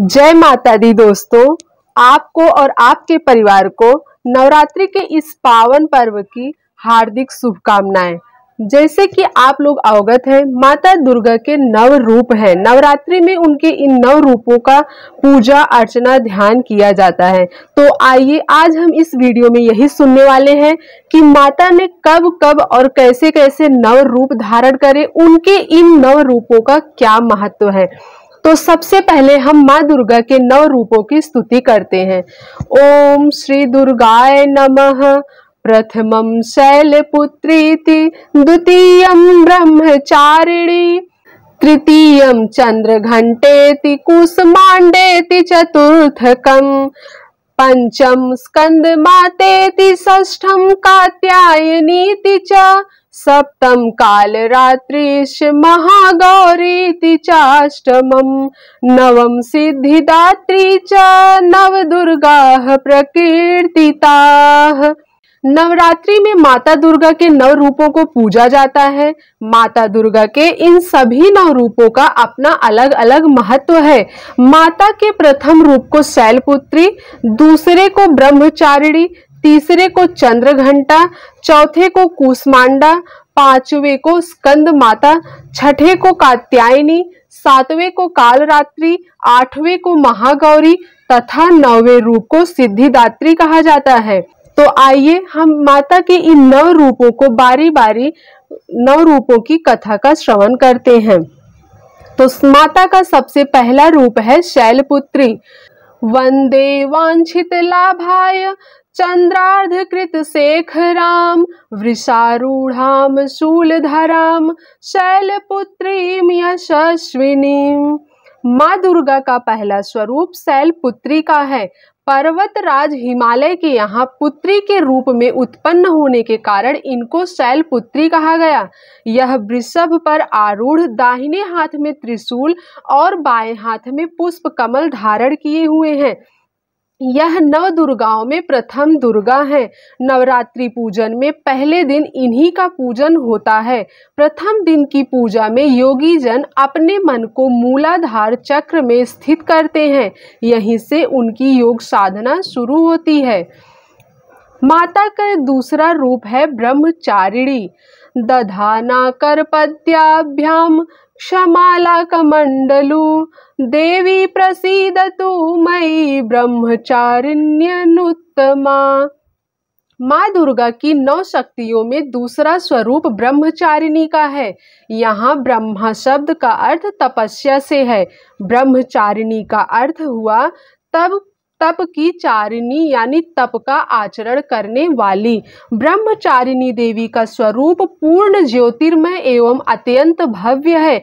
जय माता दी दोस्तों आपको और आपके परिवार को नवरात्रि के इस पावन पर्व की हार्दिक शुभकामनाएं जैसे कि आप लोग अवगत हैं माता दुर्गा के नव रूप हैं नवरात्रि में उनके इन नव रूपों का पूजा अर्चना ध्यान किया जाता है तो आइए आज हम इस वीडियो में यही सुनने वाले हैं कि माता ने कब कब और कैसे कैसे नव रूप धारण करे उनके इन नव रूपों का क्या महत्व है तो सबसे पहले हम माँ दुर्गा के नौ रूपों की स्तुति करते हैं ओम श्री दुर्गाय नमः शैलपुत्री थी द्वितीय ब्रह्मचारिणी चंद्र तृतीयं चन्द्रघण्टेति कुसमाण्डेति पंचम स्कंद माते ष्ठम कात्यायनीति च सप्तम काल रात्रि महागौरी चाष्टम नवम सिद्धिदात्री च नव दुर्गा प्रकर्ति नवरात्रि में माता दुर्गा के नव रूपों को पूजा जाता है माता दुर्गा के इन सभी नव रूपों का अपना अलग अलग महत्व है माता के प्रथम रूप को शैलपुत्री दूसरे को ब्रह्मचारिणी तीसरे को चंद्र घंटा चौथे को कुष्मांडा पांचवे को स्कंद माता छठे को कात्यायनी सातवें को कालरात्रि आठवें को महागौरी तथा नौवे रूप को सिद्धिदात्री कहा जाता है तो आइए हम माता के इन नौ रूपों को बारी बारी नौ रूपों की कथा का श्रवण करते हैं तो माता का सबसे पहला रूप है शैलपुत्री वंदे वांछित लाभाय चंद्रार्धकृत शेखराम वृषारूढ़ाम शूलधराम शैलपुत्रीम यशस्विनी माँ दुर्गा का पहला स्वरूप शैलपुत्री का है पर्वतराज हिमालय के यहाँ पुत्री के रूप में उत्पन्न होने के कारण इनको शैलपुत्री पुत्री कहा गया यह वृषभ पर आरूढ़ दाहिने हाथ में त्रिशूल और बाएं हाथ में पुष्प कमल धारण किए हुए हैं यह नव दुर्गाओं में प्रथम दुर्गा हैं नवरात्रि पूजन में पहले दिन इन्हीं का पूजन होता है प्रथम दिन की पूजा में योगी जन अपने मन को मूलाधार चक्र में स्थित करते हैं यहीं से उनकी योग साधना शुरू होती है माता का दूसरा रूप है ब्रह्मचारिणी दधाना करपद्याभ्याम कमंडलू देवी प्रसीदतु मयि ब्रह्मचारिण्यनुत्तमा माँ दुर्गा की नौ शक्तियों में दूसरा स्वरूप ब्रह्मचारिणी का है यहाँ ब्रह्मा शब्द का अर्थ तपस्या से है ब्रह्मचारिणी का अर्थ हुआ तब तप की चारिणी यानी तप का आचरण करने वाली ब्रह्मचारिणी देवी का स्वरूप पूर्ण ज्योतिर्मय एवं अत्यंत भव्य है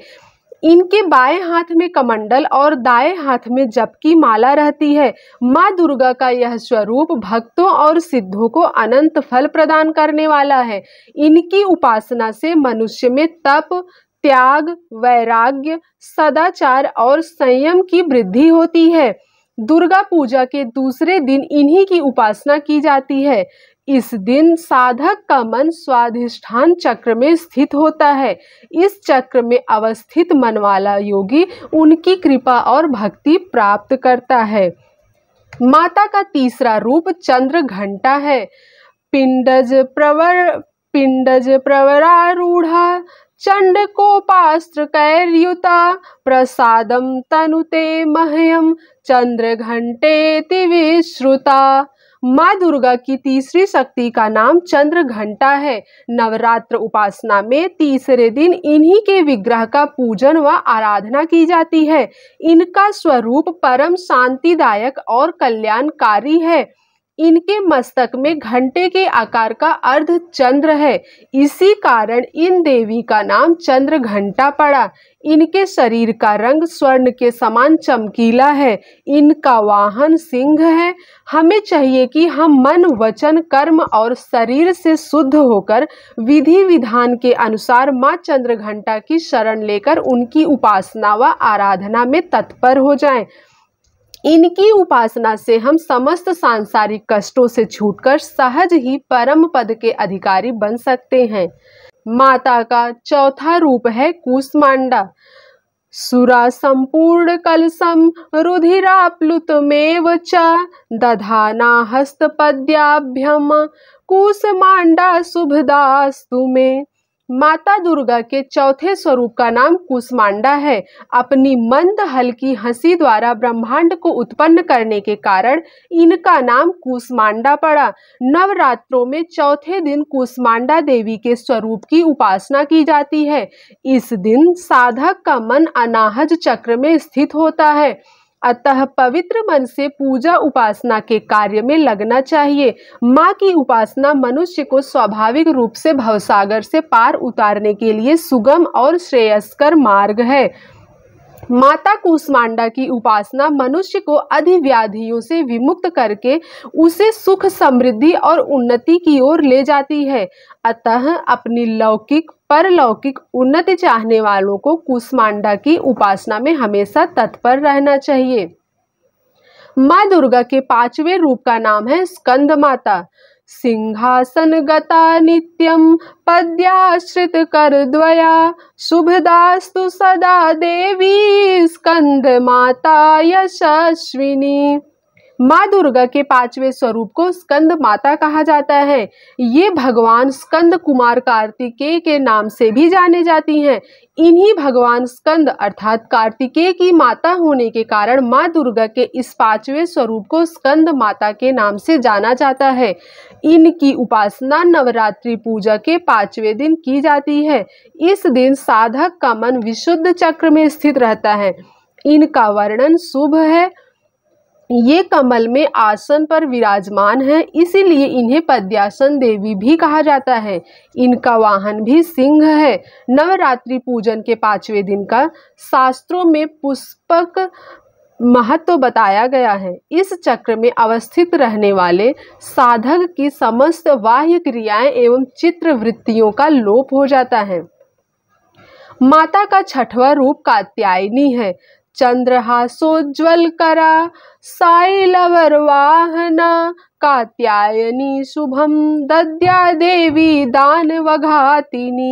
इनके बाएं हाथ में कमंडल और दाएं हाथ में जप की माला रहती है माँ दुर्गा का यह स्वरूप भक्तों और सिद्धों को अनंत फल प्रदान करने वाला है इनकी उपासना से मनुष्य में तप त्याग वैराग्य सदाचार और संयम की वृद्धि होती है दुर्गा पूजा के दूसरे दिन इन्हीं की उपासना की जाती है इस दिन साधक का मन स्वाधिष्ठान चक्र में स्थित होता है इस चक्र में अवस्थित मन वाला योगी उनकी कृपा और भक्ति प्राप्त करता है माता का तीसरा रूप चंद्र घंटा है पिंडज प्रवर पिंडज प्रवरारूढ़ कैर्युता प्रसाद तनुते चंद्र घंटे तिविश्रुता माँ दुर्गा की तीसरी शक्ति का नाम चंद्र घंटा है नवरात्र उपासना में तीसरे दिन इन्हीं के विग्रह का पूजन व आराधना की जाती है इनका स्वरूप परम शांतिदायक और कल्याणकारी है इनके मस्तक में घंटे के आकार का अर्ध चंद्र है इसी कारण इन देवी का नाम चंद्र घंटा पड़ा इनके शरीर का रंग स्वर्ण के समान चमकीला है इनका वाहन सिंह है हमें चाहिए कि हम मन वचन कर्म और शरीर से शुद्ध होकर विधि विधान के अनुसार माँ चंद्र घंटा की शरण लेकर उनकी उपासना व आराधना में तत्पर हो जाएं। इनकी उपासना से हम समस्त सांसारिक कष्टों से छूटकर सहज ही परम पद के अधिकारी बन सकते हैं माता का चौथा रूप है कुष्मांडा सुरा संपूर्ण कलसम रुधिराप्लुतमेव च दधाना हस्तपद्याभ्यम कुष्मांडा शुभदास्तु में माता दुर्गा के चौथे स्वरूप का नाम कुसमांडा है अपनी मंद हल्की हंसी द्वारा ब्रह्मांड को उत्पन्न करने के कारण इनका नाम कुसमांडा पड़ा नवरात्रों में चौथे दिन कुसमांडा देवी के स्वरूप की उपासना की जाती है इस दिन साधक का मन अनाहज चक्र में स्थित होता है अतः पवित्र मन से पूजा उपासना के कार्य में लगना चाहिए माँ की उपासना मनुष्य को स्वाभाविक रूप से भवसागर से पार उतारने के लिए सुगम और श्रेयस्कर मार्ग है माता कुष्मांडा की उपासना मनुष्य को अधिव्याधियों से विमुक्त करके उसे सुख समृद्धि और उन्नति की ओर ले जाती है अतः अपनी लौकिक परलौकिक उन्नति चाहने वालों को कुष्मांडा की उपासना में हमेशा तत्पर रहना चाहिए माँ दुर्गा के पांचवें रूप का नाम है स्कंद माता सिंहासनगता नित्यं पद्याश्रितकरद्वया शुभदास्तु सदा देवी स्कन्दमाता यशस्विनी माँ दुर्गा के पांचवें स्वरूप को स्कंद माता कहा जाता है ये भगवान स्कंद कुमार कार्तिकेय के नाम से भी जाने जाती हैं इन्हीं भगवान स्कंद अर्थात कार्तिकेय की माता होने के कारण माँ दुर्गा के इस पांचवें स्वरूप को स्कंद माता के नाम से जाना जाता है इनकी उपासना नवरात्रि पूजा के पांचवें दिन की जाती है इस दिन साधक का मन विशुद्ध चक्र में स्थित रहता है इनका वर्णन शुभ है ये कमल में आसन पर विराजमान है इसीलिए इन्हें पद्यासन देवी भी कहा जाता है इनका वाहन भी सिंह है नवरात्रि पूजन के पांचवे दिन का शास्त्रों में पुष्पक महत्व तो बताया गया है इस चक्र में अवस्थित रहने वाले साधक की समस्त बाह्य क्रियाएं एवं चित्र वृत्तियों का लोप हो जाता है माता का छठवा रूप कात्यायनी है साईलवर वाहना कात्यायनी शुभम दद्या देवी वघातिनी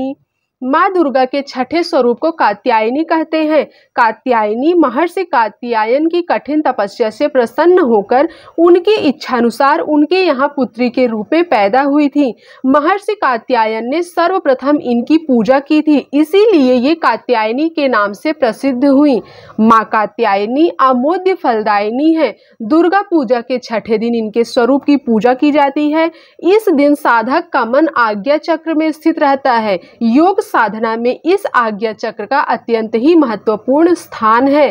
माँ दुर्गा के छठे स्वरूप को कात्यायनी कहते हैं कात्यायनी महर्षि कात्यायन की कठिन तपस्या से प्रसन्न होकर उनकी इच्छानुसार उनके यहाँ पुत्री के रूप में पैदा हुई थी महर्षि कात्यायन ने सर्वप्रथम इनकी पूजा की थी इसीलिए ये कात्यायनी के नाम से प्रसिद्ध हुई माँ कात्यायनी अमोद्य फलदायिनी है दुर्गा पूजा के छठे दिन इनके स्वरूप की पूजा की जाती है इस दिन साधक का मन आज्ञा चक्र में स्थित रहता है योग साधना में इस आज्ञा चक्र का अत्यंत ही महत्वपूर्ण स्थान है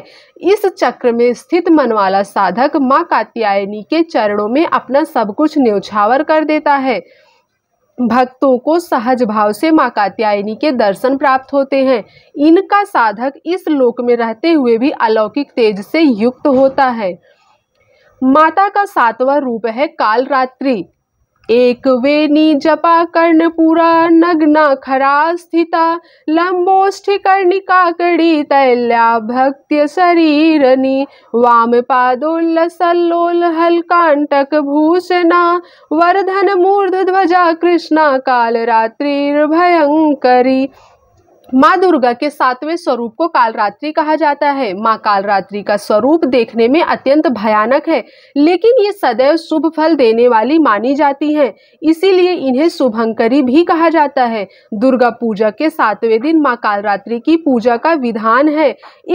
इस चक्र में स्थित मनवाला साधक माँ कात्यायनी के चरणों में अपना सब कुछ न्यौछावर कर देता है भक्तों को सहज भाव से माँ कात्यायनी के दर्शन प्राप्त होते हैं इनका साधक इस लोक में रहते हुए भी अलौकिक तेज से युक्त होता है माता का सातवां रूप है कालरात्रि एक जपा खरा स्थित नग्नाखरा स्थिता काकड़ी तैल्या भक्त्यशरीरनि मूर्ध वर्धनमूर्धध्वजा कृष्णा भयंकरी माँ दुर्गा के सातवें स्वरूप को कालरात्रि कहा जाता है माँ कालरात्रि का स्वरूप देखने में अत्यंत भयानक है लेकिन ये सदैव शुभ फल देने वाली मानी जाती हैं इसीलिए इन्हें शुभंकरी भी कहा जाता है दुर्गा पूजा के सातवें दिन माँ कालरात्रि की पूजा का विधान है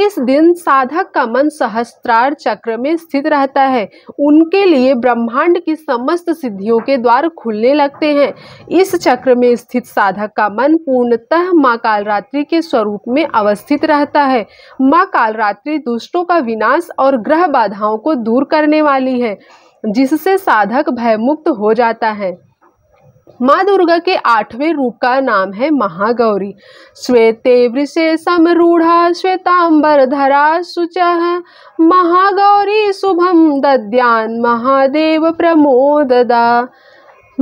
इस दिन साधक का मन सहस्त्रार चक्र में स्थित रहता है उनके लिए ब्रह्मांड की समस्त सिद्धियों के द्वार खुलने लगते हैं इस चक्र में स्थित साधक का मन पूर्णतः माँ कालरात्रि कालरात्रि के स्वरूप में अवस्थित रहता है माँ कालरात्रि दुष्टों का विनाश और ग्रह बाधाओं को दूर करने वाली है जिससे साधक भयमुक्त हो जाता है माँ दुर्गा के आठवें रूप का नाम है महागौरी श्वेते वृषे समरूढ़ा श्वेतांबर धरा शुच महागौरी शुभम दद्यान महादेव प्रमोददा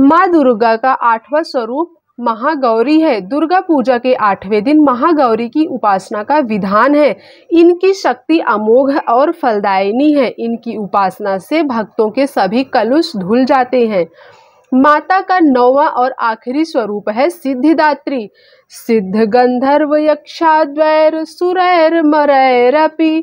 माँ दुर्गा का आठवां स्वरूप महागौरी है दुर्गा पूजा के आठवें दिन महागौरी की उपासना का विधान है इनकी शक्ति अमोघ और फलदायिनी है इनकी उपासना से भक्तों के सभी कलुष धुल जाते हैं माता का नौवा और आखिरी स्वरूप है सिद्धिदात्री सिद्ध गंधर्व यक्षा द्वैर सुरैर मरैरपी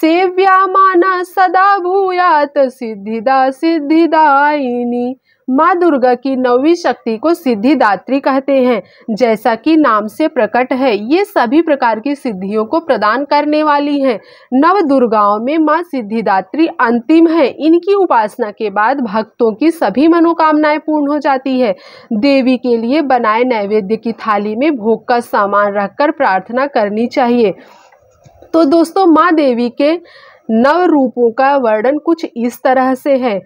सेव्या माना सदा भूयात सिद्धिदा सिद्धिदायिनी माँ दुर्गा की नवी शक्ति को सिद्धिदात्री कहते हैं जैसा कि नाम से प्रकट है ये सभी प्रकार की सिद्धियों को प्रदान करने वाली हैं नव दुर्गाओं में माँ सिद्धिदात्री अंतिम है इनकी उपासना के बाद भक्तों की सभी मनोकामनाएं पूर्ण हो जाती है देवी के लिए बनाए नैवेद्य की थाली में भोग का सामान रखकर प्रार्थना करनी चाहिए तो दोस्तों माँ देवी के नव रूपों का वर्णन कुछ इस तरह से है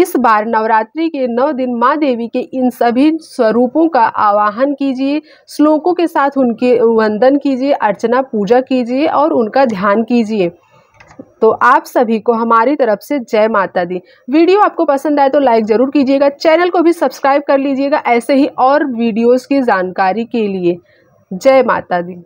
इस बार नवरात्रि के नौ दिन माँ देवी के इन सभी स्वरूपों का आवाहन कीजिए श्लोकों के साथ उनके वंदन कीजिए अर्चना पूजा कीजिए और उनका ध्यान कीजिए तो आप सभी को हमारी तरफ से जय माता दी वीडियो आपको पसंद आए तो लाइक ज़रूर कीजिएगा चैनल को भी सब्सक्राइब कर लीजिएगा ऐसे ही और वीडियोस की जानकारी के लिए जय माता दी